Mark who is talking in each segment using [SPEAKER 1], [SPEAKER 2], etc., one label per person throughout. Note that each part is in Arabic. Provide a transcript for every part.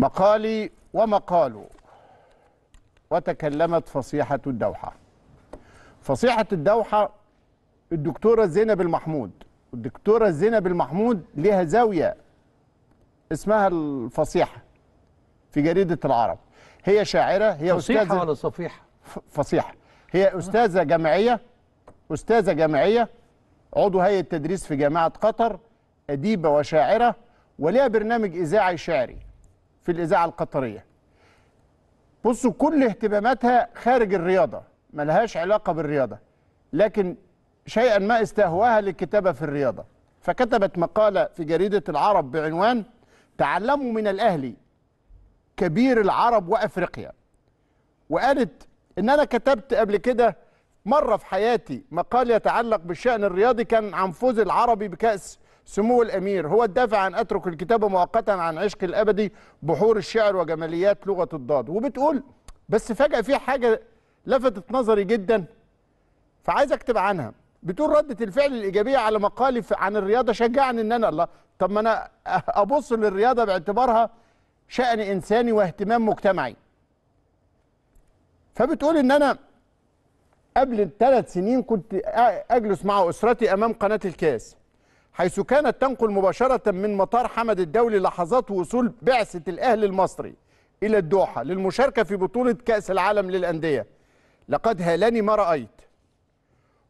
[SPEAKER 1] مقالي ومقاله وتكلمت فصيحة الدوحة فصيحة الدوحة الدكتورة زينب المحمود الدكتورة زينب المحمود لها زاوية اسمها الفصيحة في جريدة العرب هي شاعرة هي فصيحة أستاذة ولا صفيحة فصيحة هي أستاذة جامعية أستاذة جامعية عضو هيئة تدريس في جامعة قطر أديبة وشاعرة ولها برنامج إذاعي شعري في الاذاعه القطريه بصوا كل اهتماماتها خارج الرياضه ملهاش علاقه بالرياضه لكن شيئا ما استهواها للكتابه في الرياضه فكتبت مقاله في جريده العرب بعنوان تعلموا من الاهلي كبير العرب وافريقيا وقالت ان انا كتبت قبل كده مره في حياتي مقال يتعلق بالشان الرياضي كان عن فوز العربي بكاس سمو الأمير هو الدافع عن أترك الكتابة مؤقتا عن عشق الأبدي بحور الشعر وجماليات لغة الضاد وبتقول بس فجأة في حاجة لفتت نظري جدا فعايز أكتب عنها بتقول ردة الفعل الإيجابية على مقالي عن الرياضة شجعني إن أنا الله طب ما أنا أبص للرياضة باعتبارها شأن إنساني واهتمام مجتمعي فبتقول إن أنا قبل ثلاث سنين كنت أجلس مع أسرتي أمام قناة الكاس حيث كانت تنقل مباشرة من مطار حمد الدولي لحظات وصول بعثة الأهلي المصري إلى الدوحة للمشاركة في بطولة كأس العالم للأندية لقد هالني ما رأيت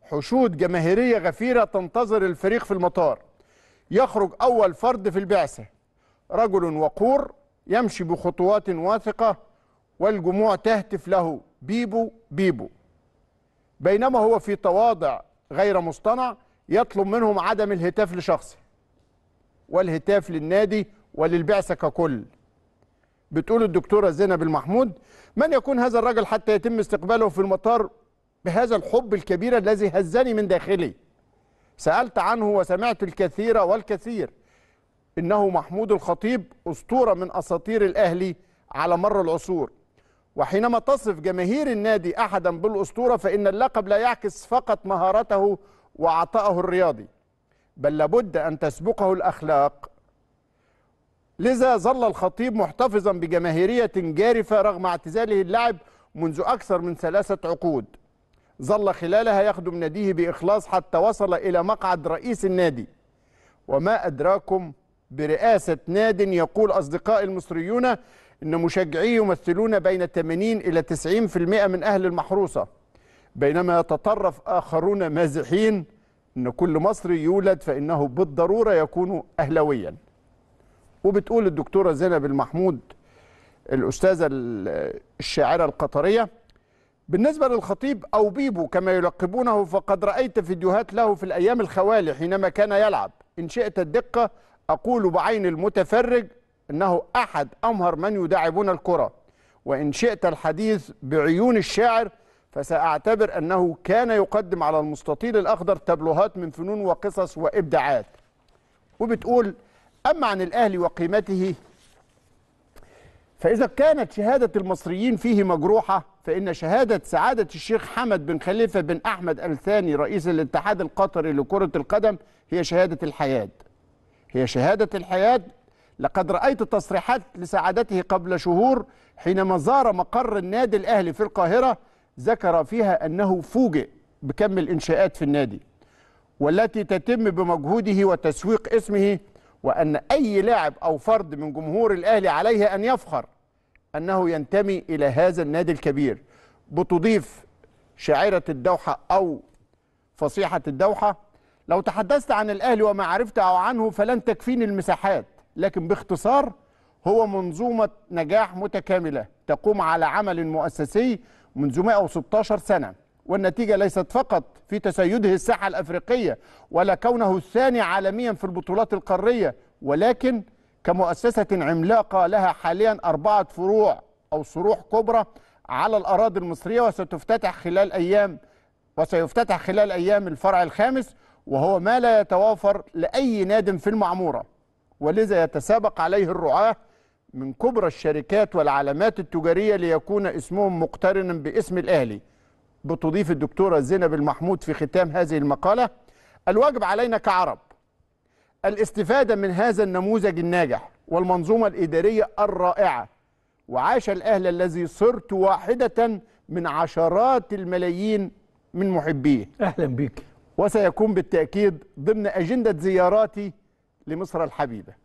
[SPEAKER 1] حشود جماهيرية غفيرة تنتظر الفريق في المطار يخرج أول فرد في البعثة رجل وقور يمشي بخطوات واثقة والجموع تهتف له بيبو بيبو بينما هو في تواضع غير مصطنع يطلب منهم عدم الهتاف لشخصي والهتاف للنادي وللبعثة ككل بتقول الدكتورة زينب المحمود من يكون هذا الرجل حتى يتم استقباله في المطار بهذا الحب الكبير الذي هزني من داخلي سألت عنه وسمعت الكثير والكثير إنه محمود الخطيب أسطورة من أساطير الأهلي على مر العصور وحينما تصف جماهير النادي أحدا بالأسطورة فإن اللقب لا يعكس فقط مهارته وعطائه الرياضي بل لابد أن تسبقه الأخلاق لذا ظل الخطيب محتفظا بجماهيرية جارفة رغم اعتزاله اللعب منذ أكثر من ثلاثة عقود ظل خلالها يخدم ناديه بإخلاص حتى وصل إلى مقعد رئيس النادي وما أدراكم برئاسة ناد يقول أصدقائي المصريون إن مشجعيه يمثلون بين 80 إلى 90% من أهل المحروسة بينما يتطرف آخرون مازحين أن كل مصري يولد فإنه بالضرورة يكون أهلويا وبتقول الدكتورة زينب المحمود الأستاذة الشاعرة القطرية بالنسبة للخطيب أو بيبو كما يلقبونه فقد رأيت فيديوهات له في الأيام الخوالي حينما كان يلعب إن شئت الدقة أقول بعين المتفرج أنه أحد أمهر من يداعبون الكرة وإن شئت الحديث بعيون الشاعر فسأعتبر أنه كان يقدم على المستطيل الأخضر تبلوهات من فنون وقصص وإبداعات وبتقول أما عن الأهلي وقيمته فإذا كانت شهادة المصريين فيه مجروحة فإن شهادة سعادة الشيخ حمد بن خليفة بن أحمد آل ثاني رئيس الاتحاد القطري لكرة القدم هي شهادة الحياة هي شهادة الحياة لقد رأيت تصريحات لسعادته قبل شهور حينما زار مقر النادي الأهلي في القاهرة ذكر فيها أنه فوجئ بكم الإنشاءات في النادي والتي تتم بمجهوده وتسويق اسمه وأن أي لاعب أو فرد من جمهور الأهلي عليه أن يفخر أنه ينتمي إلى هذا النادي الكبير بتضيف شاعرة الدوحة أو فصيحة الدوحة لو تحدثت عن الأهلي وما عرفت أو عنه فلن تكفيني المساحات لكن باختصار هو منظومة نجاح متكاملة تقوم على عمل مؤسسي منذ 116 سنة والنتيجة ليست فقط في تسيده الساحة الأفريقية ولا كونه الثاني عالميا في البطولات القارية ولكن كمؤسسة عملاقة لها حاليا أربعة فروع أو صروح كبرى على الأراضي المصرية وستفتتح خلال أيام وسيفتتح خلال أيام الفرع الخامس وهو ما لا يتوافر لأي ناد في المعمورة ولذا يتسابق عليه الرعاة من كبرى الشركات والعلامات التجارية ليكون اسمهم مقترنا باسم الأهلي بتضيف الدكتورة زينب المحمود في ختام هذه المقالة الواجب علينا كعرب الاستفادة من هذا النموذج الناجح والمنظومة الإدارية الرائعة وعاش الأهل الذي صرت واحدة من عشرات الملايين من محبيه أهلا بك وسيكون بالتأكيد ضمن أجندة زياراتي لمصر الحبيبة